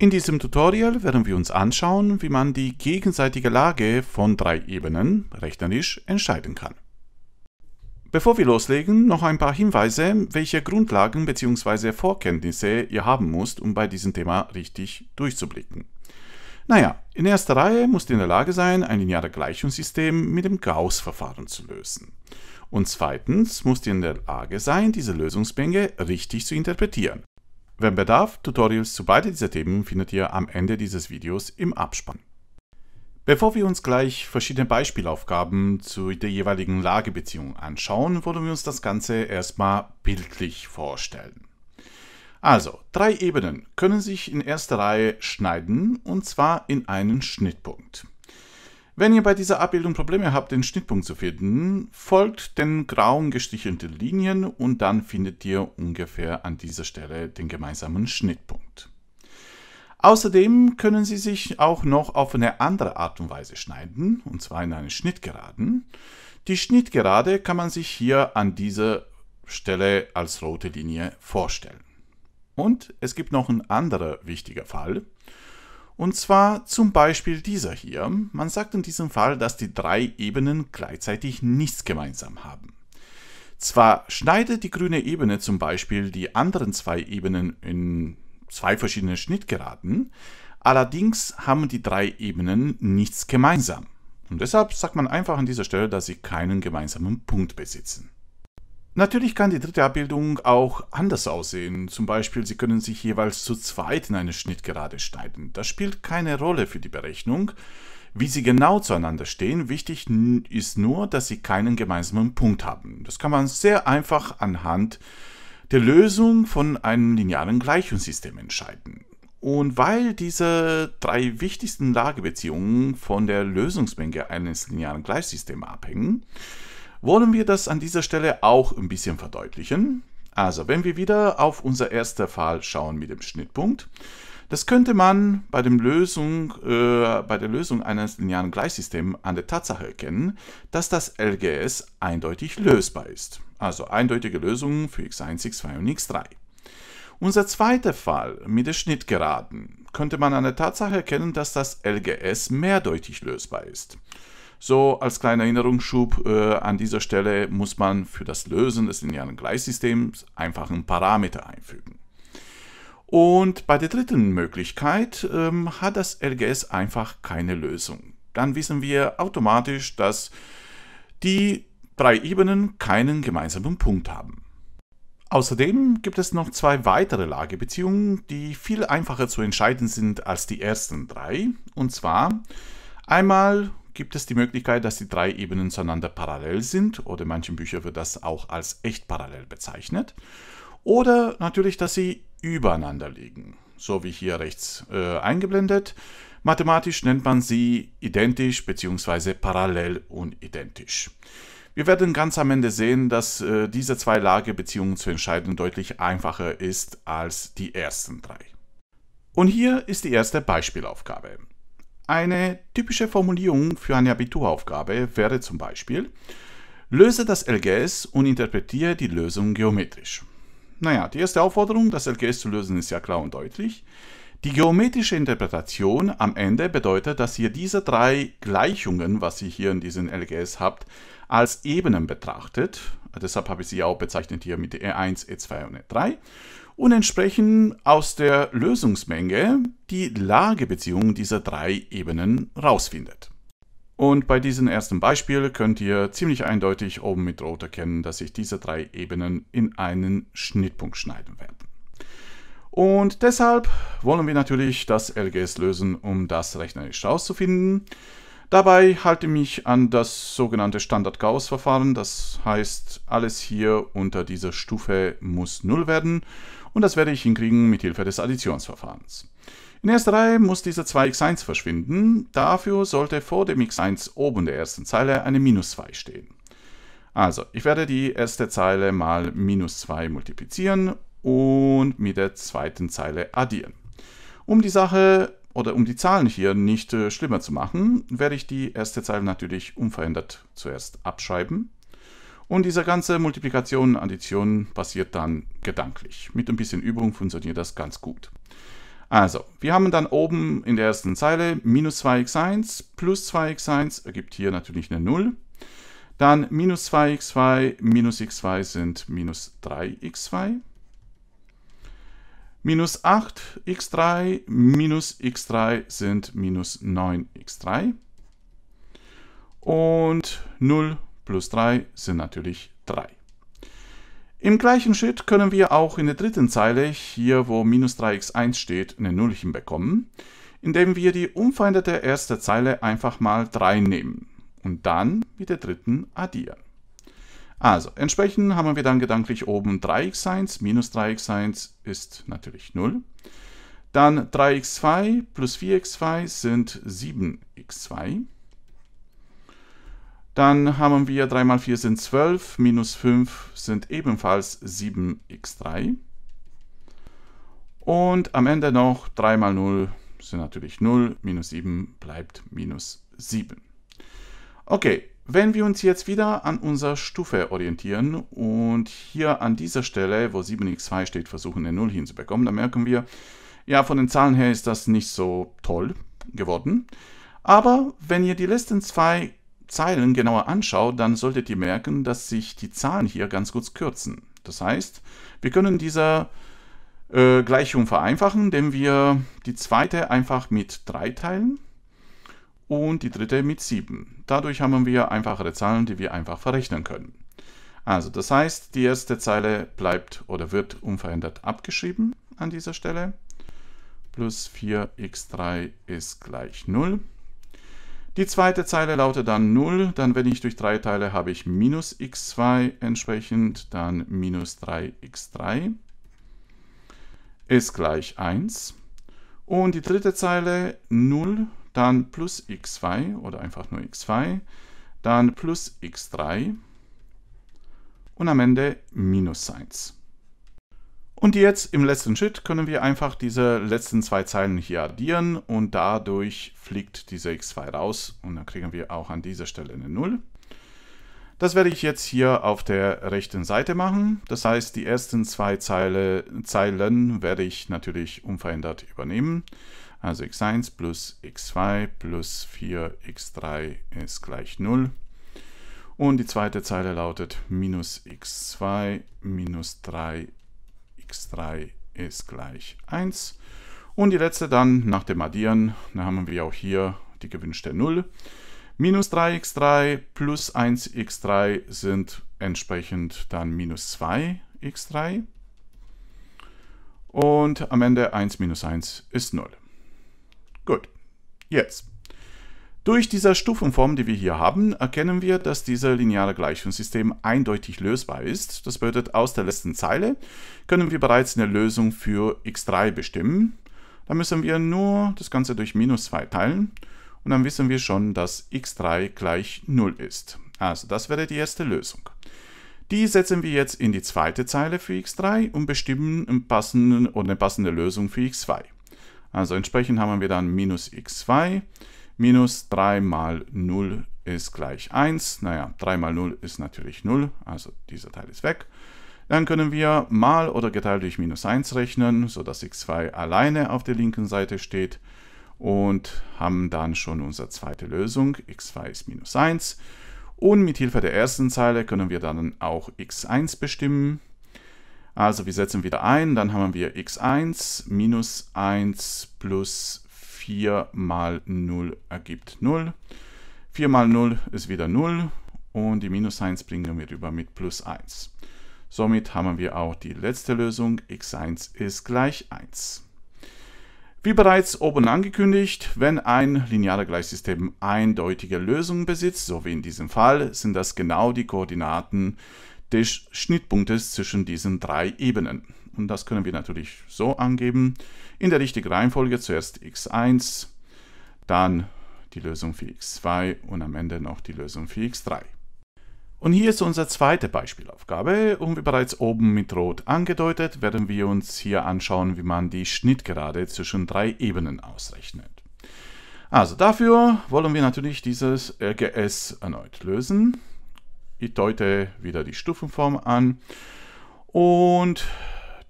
In diesem Tutorial werden wir uns anschauen, wie man die gegenseitige Lage von drei Ebenen rechnerisch entscheiden kann. Bevor wir loslegen, noch ein paar Hinweise, welche Grundlagen bzw. Vorkenntnisse ihr haben müsst, um bei diesem Thema richtig durchzublicken. Naja, in erster Reihe musst ihr in der Lage sein, ein lineares Gleichungssystem mit dem Gauss-Verfahren zu lösen. Und zweitens musst ihr in der Lage sein, diese Lösungsmenge richtig zu interpretieren. Wenn Bedarf, Tutorials zu beide dieser Themen findet ihr am Ende dieses Videos im Abspann. Bevor wir uns gleich verschiedene Beispielaufgaben zu der jeweiligen Lagebeziehung anschauen, wollen wir uns das Ganze erstmal bildlich vorstellen. Also, drei Ebenen können sich in erster Reihe schneiden und zwar in einen Schnittpunkt. Wenn ihr bei dieser Abbildung Probleme habt, den Schnittpunkt zu finden, folgt den grauen gestichelten Linien und dann findet ihr ungefähr an dieser Stelle den gemeinsamen Schnittpunkt. Außerdem können sie sich auch noch auf eine andere Art und Weise schneiden, und zwar in eine Schnittgeraden. Die Schnittgerade kann man sich hier an dieser Stelle als rote Linie vorstellen. Und es gibt noch ein anderer wichtiger Fall. Und zwar zum Beispiel dieser hier. Man sagt in diesem Fall, dass die drei Ebenen gleichzeitig nichts gemeinsam haben. Zwar schneidet die grüne Ebene zum Beispiel die anderen zwei Ebenen in zwei verschiedene Schnittgeraden, allerdings haben die drei Ebenen nichts gemeinsam. Und deshalb sagt man einfach an dieser Stelle, dass sie keinen gemeinsamen Punkt besitzen. Natürlich kann die dritte Abbildung auch anders aussehen. Zum Beispiel, Sie können sich jeweils zu zweit in eine Schnittgerade schneiden. Das spielt keine Rolle für die Berechnung. Wie sie genau zueinander stehen, wichtig ist nur, dass sie keinen gemeinsamen Punkt haben. Das kann man sehr einfach anhand der Lösung von einem linearen Gleichungssystem entscheiden. Und weil diese drei wichtigsten Lagebeziehungen von der Lösungsmenge eines linearen Gleichsystems abhängen, wollen wir das an dieser Stelle auch ein bisschen verdeutlichen. Also, wenn wir wieder auf unser erster Fall schauen mit dem Schnittpunkt, das könnte man bei, Lösung, äh, bei, der Lösung eines linearen Gleichsystems an der Tatsache erkennen, dass das LGS eindeutig lösbar ist. Also eindeutige Lösungen für x1, x2 und x3. Unser zweiter Fall mit der Schnittgeraden könnte man an der Tatsache erkennen, dass das LGS mehrdeutig lösbar ist. So als kleiner Erinnerungsschub, äh, an dieser Stelle muss man für das Lösen des linearen Gleichsystems einfach einen Parameter einfügen. Und bei der dritten Möglichkeit ähm, hat das LGS einfach keine Lösung. Dann wissen wir automatisch, dass die drei Ebenen keinen gemeinsamen Punkt haben. Außerdem gibt es noch zwei weitere Lagebeziehungen, die viel einfacher zu entscheiden sind als die ersten drei. Und zwar einmal gibt es die Möglichkeit, dass die drei Ebenen zueinander parallel sind oder in manchen Büchern wird das auch als echt parallel bezeichnet. Oder natürlich, dass sie übereinander liegen, so wie hier rechts äh, eingeblendet. Mathematisch nennt man sie identisch bzw. parallel und identisch. Wir werden ganz am Ende sehen, dass äh, diese zwei Lagebeziehungen zu entscheiden deutlich einfacher ist als die ersten drei. Und hier ist die erste Beispielaufgabe. Eine typische Formulierung für eine Abituraufgabe wäre zum Beispiel, löse das LGS und interpretiere die Lösung geometrisch. Naja, die erste Aufforderung, das LGS zu lösen, ist ja klar und deutlich. Die geometrische Interpretation am Ende bedeutet, dass ihr diese drei Gleichungen, was ihr hier in diesem LGS habt, als Ebenen betrachtet. Deshalb habe ich sie auch bezeichnet hier mit E1, E2 e und E3 und entsprechen aus der Lösungsmenge die Lagebeziehung dieser drei Ebenen rausfindet. Und bei diesem ersten Beispiel könnt ihr ziemlich eindeutig oben mit Rot erkennen, dass sich diese drei Ebenen in einen Schnittpunkt schneiden werden. Und deshalb wollen wir natürlich das LGS lösen, um das rechnerisch herauszufinden. Dabei halte ich mich an das sogenannte Standard-Gauss-Verfahren, das heißt, alles hier unter dieser Stufe muss 0 werden und das werde ich hinkriegen mit Hilfe des Additionsverfahrens. In erster Reihe muss dieser 2x1 verschwinden, dafür sollte vor dem x1 oben der ersten Zeile eine minus 2 stehen. Also, ich werde die erste Zeile mal minus 2 multiplizieren und mit der zweiten Zeile addieren. Um die Sache oder um die Zahlen hier nicht äh, schlimmer zu machen, werde ich die erste Zeile natürlich unverändert zuerst abschreiben und diese ganze Multiplikation, Addition passiert dann gedanklich. Mit ein bisschen Übung funktioniert das ganz gut. Also, wir haben dann oben in der ersten Zeile minus 2x1 plus 2x1 ergibt hier natürlich eine 0. Dann minus 2x2 minus x2 sind minus 3x2. Minus 8x3 minus x3 sind minus 9x3. Und 0 plus 3 sind natürlich 3. Im gleichen Schritt können wir auch in der dritten Zeile, hier wo minus 3x1 steht, eine Null hinbekommen, indem wir die unveränderte erste Zeile einfach mal 3 nehmen und dann mit der dritten addieren. Also, entsprechend haben wir dann gedanklich oben 3x1 minus 3x1 ist natürlich 0. Dann 3x2 plus 4x2 sind 7x2. Dann haben wir 3 mal 4 sind 12, minus 5 sind ebenfalls 7x3. Und am Ende noch 3 mal 0 sind natürlich 0, minus 7 bleibt minus 7. Okay, wenn wir uns jetzt wieder an unserer Stufe orientieren und hier an dieser Stelle, wo 7x2 steht, versuchen eine 0 hinzubekommen, dann merken wir, ja, von den Zahlen her ist das nicht so toll geworden. Aber wenn ihr die letzten zwei Zeilen genauer anschaut, dann solltet ihr merken, dass sich die Zahlen hier ganz kurz kürzen. Das heißt, wir können diese äh, Gleichung vereinfachen, indem wir die zweite einfach mit 3 teilen und die dritte mit 7. Dadurch haben wir einfachere Zahlen, die wir einfach verrechnen können. Also das heißt, die erste Zeile bleibt oder wird unverändert abgeschrieben an dieser Stelle. Plus 4x3 ist gleich 0. Die zweite Zeile lautet dann 0, dann wenn ich durch 3 teile, habe ich minus x2 entsprechend, dann minus 3x3 ist gleich 1. Und die dritte Zeile 0, dann plus x2 oder einfach nur x2, dann plus x3 und am Ende minus 1. Und jetzt im letzten Schritt können wir einfach diese letzten zwei Zeilen hier addieren und dadurch fliegt diese x2 raus und dann kriegen wir auch an dieser Stelle eine 0. Das werde ich jetzt hier auf der rechten Seite machen. Das heißt, die ersten zwei Zeile, Zeilen werde ich natürlich unverändert übernehmen. Also x1 plus x2 plus 4x3 ist gleich 0. Und die zweite Zeile lautet minus x2 minus 3 x3 ist gleich 1. Und die letzte dann nach dem Addieren, dann haben wir auch hier die gewünschte 0. Minus 3x3 plus 1x3 sind entsprechend dann minus 2x3. Und am Ende 1 minus 1 ist 0. Gut, jetzt durch diese Stufenform, die wir hier haben, erkennen wir, dass dieser lineare Gleichungssystem eindeutig lösbar ist. Das bedeutet, aus der letzten Zeile können wir bereits eine Lösung für x3 bestimmen. Da müssen wir nur das Ganze durch minus 2 teilen und dann wissen wir schon, dass x3 gleich 0 ist. Also das wäre die erste Lösung. Die setzen wir jetzt in die zweite Zeile für x3 und bestimmen eine passende, eine passende Lösung für x2. Also entsprechend haben wir dann minus x2 minus 3 mal 0 ist gleich 1. Naja, 3 mal 0 ist natürlich 0, also dieser Teil ist weg. Dann können wir mal oder geteilt durch minus 1 rechnen, sodass x2 alleine auf der linken Seite steht und haben dann schon unsere zweite Lösung. x2 ist minus 1. Und mit Hilfe der ersten Zeile können wir dann auch x1 bestimmen. Also wir setzen wieder ein, dann haben wir x1 minus 1 plus 4 mal 0 ergibt 0. 4 mal 0 ist wieder 0 und die Minus 1 bringen wir rüber mit plus 1. Somit haben wir auch die letzte Lösung, x1 ist gleich 1. Wie bereits oben angekündigt, wenn ein lineares Gleichsystem eindeutige Lösungen besitzt, so wie in diesem Fall, sind das genau die Koordinaten des Schnittpunktes zwischen diesen drei Ebenen und das können wir natürlich so angeben. In der richtigen Reihenfolge zuerst x1, dann die Lösung für x2 und am Ende noch die Lösung für x3. Und hier ist unsere zweite Beispielaufgabe und wie bereits oben mit Rot angedeutet, werden wir uns hier anschauen, wie man die Schnittgerade zwischen drei Ebenen ausrechnet. Also dafür wollen wir natürlich dieses RGS erneut lösen. Ich deute wieder die Stufenform an und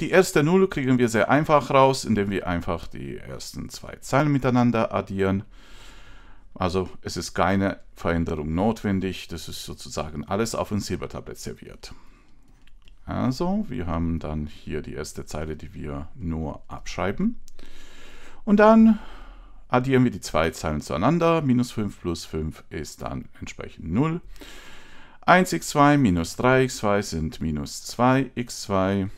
die erste 0 kriegen wir sehr einfach raus, indem wir einfach die ersten zwei Zeilen miteinander addieren. Also es ist keine Veränderung notwendig, das ist sozusagen alles auf ein Silbertablett serviert. Also, wir haben dann hier die erste Zeile, die wir nur abschreiben. Und dann addieren wir die zwei Zeilen zueinander. Minus 5 plus 5 ist dann entsprechend 0. 1x2 minus 3x2 sind minus 2x2.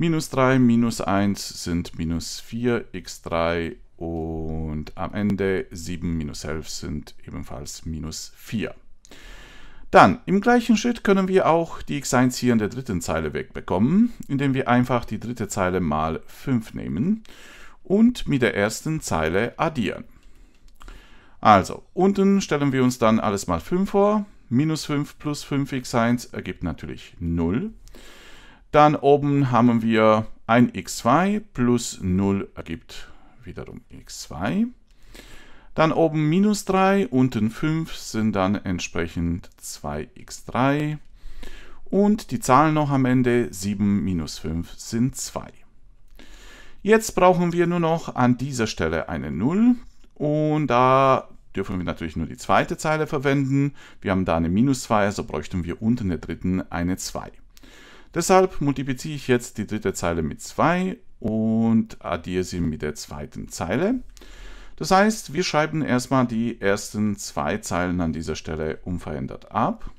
Minus 3, minus 1 sind minus 4, x3 und am Ende 7 minus 11 sind ebenfalls minus 4. Dann, im gleichen Schritt können wir auch die x1 hier in der dritten Zeile wegbekommen, indem wir einfach die dritte Zeile mal 5 nehmen und mit der ersten Zeile addieren. Also, unten stellen wir uns dann alles mal 5 vor. Minus 5 plus 5x1 ergibt natürlich 0. Dann oben haben wir ein x2 plus 0 ergibt wiederum x2. Dann oben minus 3, unten 5 sind dann entsprechend 2x3. Und die Zahlen noch am Ende 7 minus 5 sind 2. Jetzt brauchen wir nur noch an dieser Stelle eine 0. Und da dürfen wir natürlich nur die zweite Zeile verwenden. Wir haben da eine minus 2, also bräuchten wir unten der dritten eine 2. Deshalb multipliziere ich jetzt die dritte Zeile mit 2 und addiere sie mit der zweiten Zeile. Das heißt, wir schreiben erstmal die ersten zwei Zeilen an dieser Stelle unverändert ab.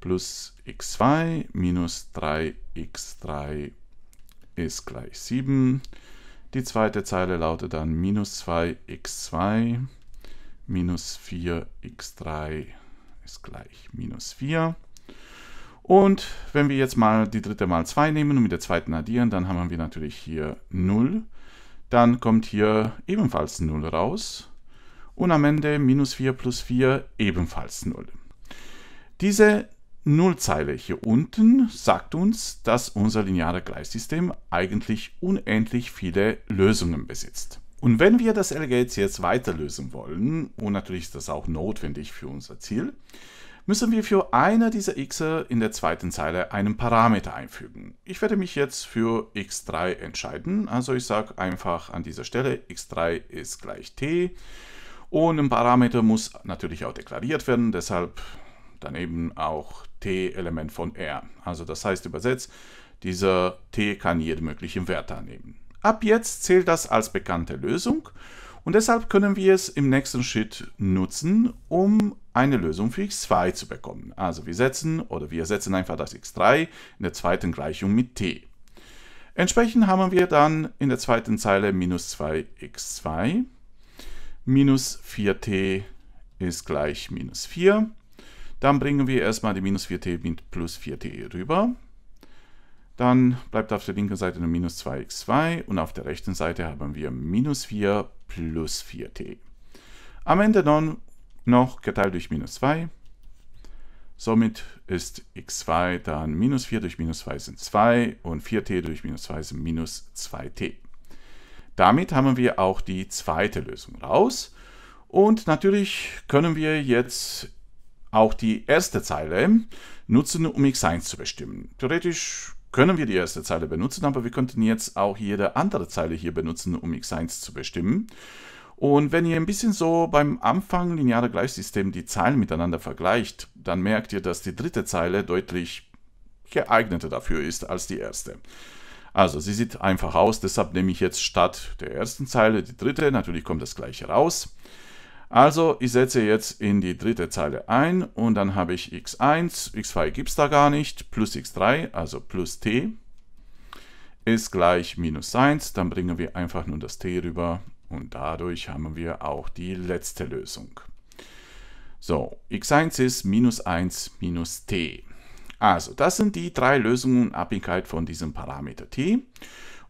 Plus x2 minus 3x3 ist gleich 7. Die zweite Zeile lautet dann minus 2x2 minus 4x3 ist gleich minus 4. Und wenn wir jetzt mal die dritte mal 2 nehmen und mit der zweiten addieren, dann haben wir natürlich hier 0. Dann kommt hier ebenfalls 0 raus. Und am Ende minus 4 plus 4 ebenfalls 0. Diese Nullzeile hier unten sagt uns, dass unser lineare Gleichsystem eigentlich unendlich viele Lösungen besitzt. Und wenn wir das LG jetzt weiter lösen wollen, und natürlich ist das auch notwendig für unser Ziel, müssen wir für eine dieser x in der zweiten Zeile einen Parameter einfügen. Ich werde mich jetzt für x3 entscheiden, also ich sage einfach an dieser Stelle x3 ist gleich t und ein Parameter muss natürlich auch deklariert werden, deshalb daneben auch t-Element von r. Also das heißt übersetzt, dieser t kann jeden möglichen Wert annehmen. Ab jetzt zählt das als bekannte Lösung und deshalb können wir es im nächsten Schritt nutzen, um eine Lösung für x2 zu bekommen. Also wir setzen oder wir setzen einfach das x3 in der zweiten Gleichung mit t. Entsprechend haben wir dann in der zweiten Zeile minus 2x2 minus 4t ist gleich minus 4. Dann bringen wir erstmal die minus 4t mit plus 4t rüber. Dann bleibt auf der linken Seite nur minus 2x2 und auf der rechten Seite haben wir minus 4 plus 4t. Am Ende dann noch geteilt durch minus 2. Somit ist x2 dann minus 4 durch minus 2 sind 2 und 4t durch minus 2 sind minus 2t. Damit haben wir auch die zweite Lösung raus. Und natürlich können wir jetzt auch die erste Zeile nutzen, um x1 zu bestimmen. Theoretisch können wir die erste Zeile benutzen, aber wir könnten jetzt auch jede andere Zeile hier benutzen, um x1 zu bestimmen. Und wenn ihr ein bisschen so beim Anfang linearer Gleichsystem die Zeilen miteinander vergleicht, dann merkt ihr, dass die dritte Zeile deutlich geeigneter dafür ist als die erste. Also sie sieht einfach aus, deshalb nehme ich jetzt statt der ersten Zeile die dritte, natürlich kommt das gleiche raus. Also ich setze jetzt in die dritte Zeile ein und dann habe ich x1, x2 gibt es da gar nicht, plus x3, also plus t ist gleich minus 1, dann bringen wir einfach nur das t rüber und dadurch haben wir auch die letzte Lösung. So, x1 ist minus 1 minus t. Also, das sind die drei Lösungen in Abhängigkeit von diesem Parameter t.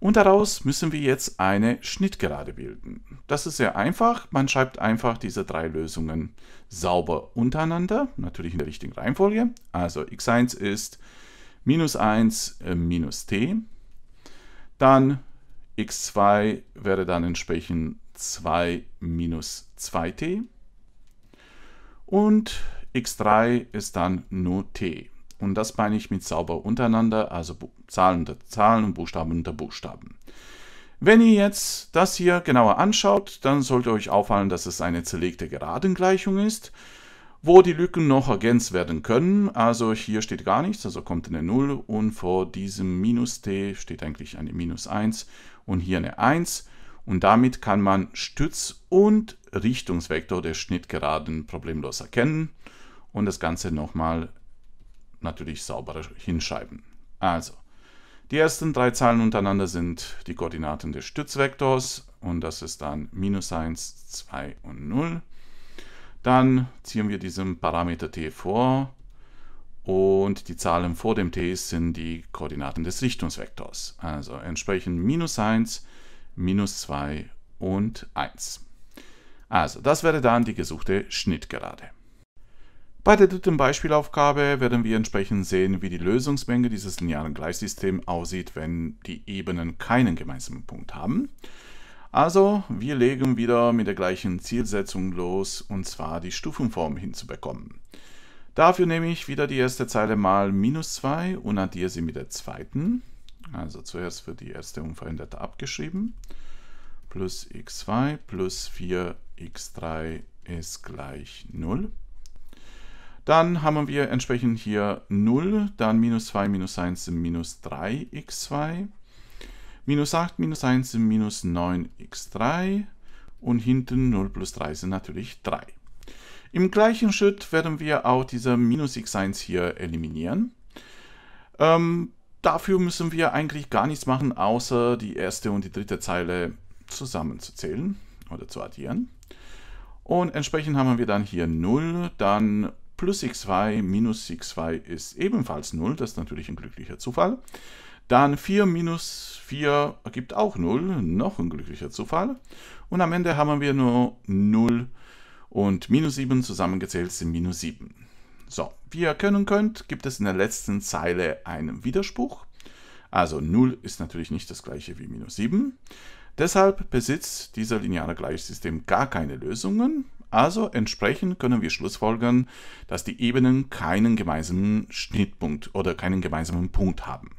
Und daraus müssen wir jetzt eine Schnittgerade bilden. Das ist sehr einfach. Man schreibt einfach diese drei Lösungen sauber untereinander, natürlich in der richtigen Reihenfolge. Also x1 ist minus 1 äh, minus t. Dann x2 wäre dann entsprechend 2 minus 2t und x3 ist dann nur t. Und das meine ich mit sauber untereinander, also Zahlen unter Zahlen und Buchstaben unter Buchstaben. Wenn ihr jetzt das hier genauer anschaut, dann sollte euch auffallen, dass es eine zerlegte Geradengleichung ist, wo die Lücken noch ergänzt werden können. Also hier steht gar nichts, also kommt eine 0 und vor diesem minus t steht eigentlich eine minus 1 und hier eine 1 und damit kann man Stütz- und Richtungsvektor der Schnittgeraden problemlos erkennen und das Ganze nochmal natürlich sauberer hinschreiben. Also, die ersten drei Zahlen untereinander sind die Koordinaten des Stützvektors und das ist dann minus 1, 2 und 0. Dann ziehen wir diesen Parameter t vor und die Zahlen vor dem t sind die Koordinaten des Richtungsvektors. Also entsprechend minus 1, minus 2 und 1. Also das wäre dann die gesuchte Schnittgerade. Bei der dritten Beispielaufgabe werden wir entsprechend sehen, wie die Lösungsmenge dieses linearen Gleichsystems aussieht, wenn die Ebenen keinen gemeinsamen Punkt haben. Also wir legen wieder mit der gleichen Zielsetzung los, und zwar die Stufenform hinzubekommen. Dafür nehme ich wieder die erste Zeile mal minus 2 und addiere sie mit der zweiten. Also zuerst wird die erste unverändert abgeschrieben. Plus x2 plus 4x3 ist gleich 0. Dann haben wir entsprechend hier 0, dann minus 2, minus 1 sind minus 3x2, minus 8, minus 1 sind minus 9x3 und hinten 0 plus 3 sind natürlich 3. Im gleichen Schritt werden wir auch diese minus x 1 hier eliminieren. Ähm, dafür müssen wir eigentlich gar nichts machen, außer die erste und die dritte Zeile zusammenzuzählen oder zu addieren. Und entsprechend haben wir dann hier 0, dann plus x2 minus x2 ist ebenfalls 0, das ist natürlich ein glücklicher Zufall. Dann 4 minus 4 ergibt auch 0, noch ein glücklicher Zufall. Und am Ende haben wir nur 0 und minus 7 zusammengezählt sind minus 7. So, wie ihr erkennen könnt, gibt es in der letzten Zeile einen Widerspruch. Also 0 ist natürlich nicht das gleiche wie minus 7. Deshalb besitzt dieser lineare Gleichsystem gar keine Lösungen. Also entsprechend können wir schlussfolgern, dass die Ebenen keinen gemeinsamen Schnittpunkt oder keinen gemeinsamen Punkt haben.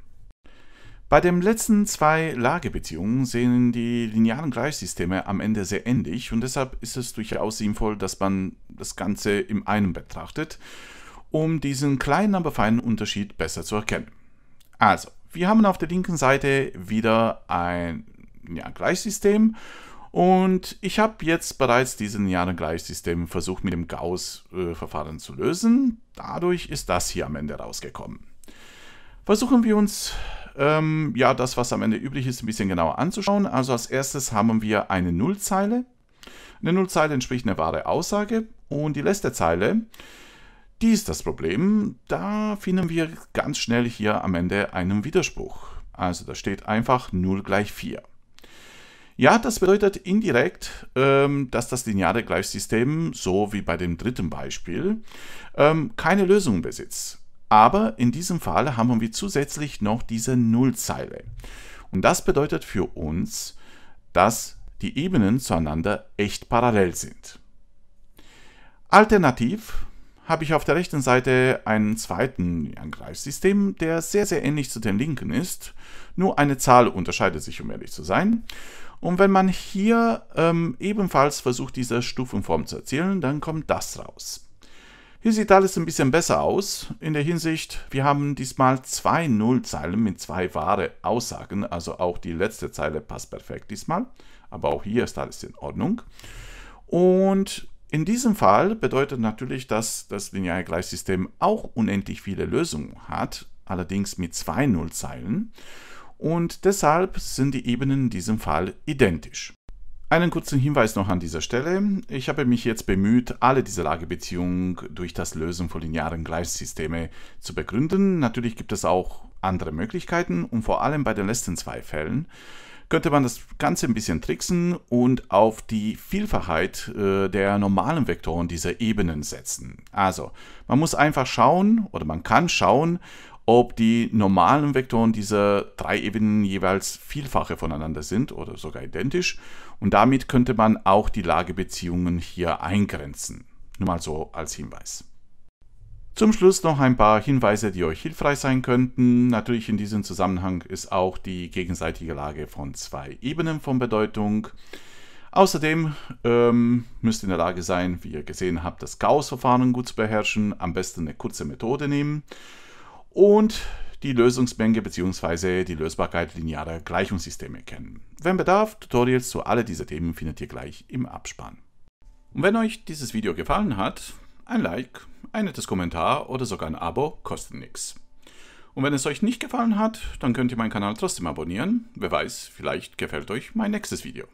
Bei den letzten zwei Lagebeziehungen sehen die linearen Gleichsysteme am Ende sehr ähnlich und deshalb ist es durchaus sinnvoll, dass man das Ganze im einen betrachtet, um diesen kleinen, aber feinen Unterschied besser zu erkennen. Also, wir haben auf der linken Seite wieder ein ja, Gleichsystem und ich habe jetzt bereits diesen linearen Gleichsystem versucht mit dem Gauss-Verfahren zu lösen. Dadurch ist das hier am Ende rausgekommen. Versuchen wir uns ähm, ja, das, was am Ende üblich ist, ein bisschen genauer anzuschauen. Also als erstes haben wir eine Nullzeile. Eine Nullzeile entspricht einer wahren Aussage und die letzte Zeile, die ist das Problem. Da finden wir ganz schnell hier am Ende einen Widerspruch. Also da steht einfach 0 gleich 4. Ja, das bedeutet indirekt, ähm, dass das lineare Gleichsystem, so wie bei dem dritten Beispiel, ähm, keine Lösung besitzt. Aber in diesem Fall haben wir zusätzlich noch diese Nullzeile. Und das bedeutet für uns, dass die Ebenen zueinander echt parallel sind. Alternativ habe ich auf der rechten Seite einen zweiten Angreifsystem, der sehr, sehr ähnlich zu dem linken ist. Nur eine Zahl unterscheidet sich, um ehrlich zu sein. Und wenn man hier ähm, ebenfalls versucht, diese Stufenform zu erzielen, dann kommt das raus. Hier sieht alles ein bisschen besser aus in der Hinsicht, wir haben diesmal zwei Nullzeilen mit zwei wahre Aussagen, also auch die letzte Zeile passt perfekt diesmal, aber auch hier ist alles in Ordnung. Und in diesem Fall bedeutet natürlich, dass das lineare Gleichsystem auch unendlich viele Lösungen hat, allerdings mit zwei Nullzeilen. Und deshalb sind die Ebenen in diesem Fall identisch. Einen kurzen Hinweis noch an dieser Stelle. Ich habe mich jetzt bemüht, alle diese Lagebeziehungen durch das Lösen von linearen Gleichsystemen zu begründen. Natürlich gibt es auch andere Möglichkeiten und vor allem bei den letzten zwei Fällen könnte man das Ganze ein bisschen tricksen und auf die Vielfachheit äh, der normalen Vektoren dieser Ebenen setzen. Also, man muss einfach schauen oder man kann schauen, ob die normalen Vektoren dieser drei Ebenen jeweils Vielfache voneinander sind oder sogar identisch und damit könnte man auch die Lagebeziehungen hier eingrenzen. Nur mal so als Hinweis. Zum Schluss noch ein paar Hinweise, die euch hilfreich sein könnten. Natürlich in diesem Zusammenhang ist auch die gegenseitige Lage von zwei Ebenen von Bedeutung. Außerdem ähm, müsst ihr in der Lage sein, wie ihr gesehen habt, das Gauss-Verfahren gut zu beherrschen. Am besten eine kurze Methode nehmen. Und die Lösungsmenge bzw. die Lösbarkeit linearer Gleichungssysteme kennen. Wenn bedarf, Tutorials zu alle dieser Themen findet ihr gleich im Abspann. Und wenn euch dieses Video gefallen hat, ein Like, ein nettes Kommentar oder sogar ein Abo kostet nichts. Und wenn es euch nicht gefallen hat, dann könnt ihr meinen Kanal trotzdem abonnieren. Wer weiß, vielleicht gefällt euch mein nächstes Video.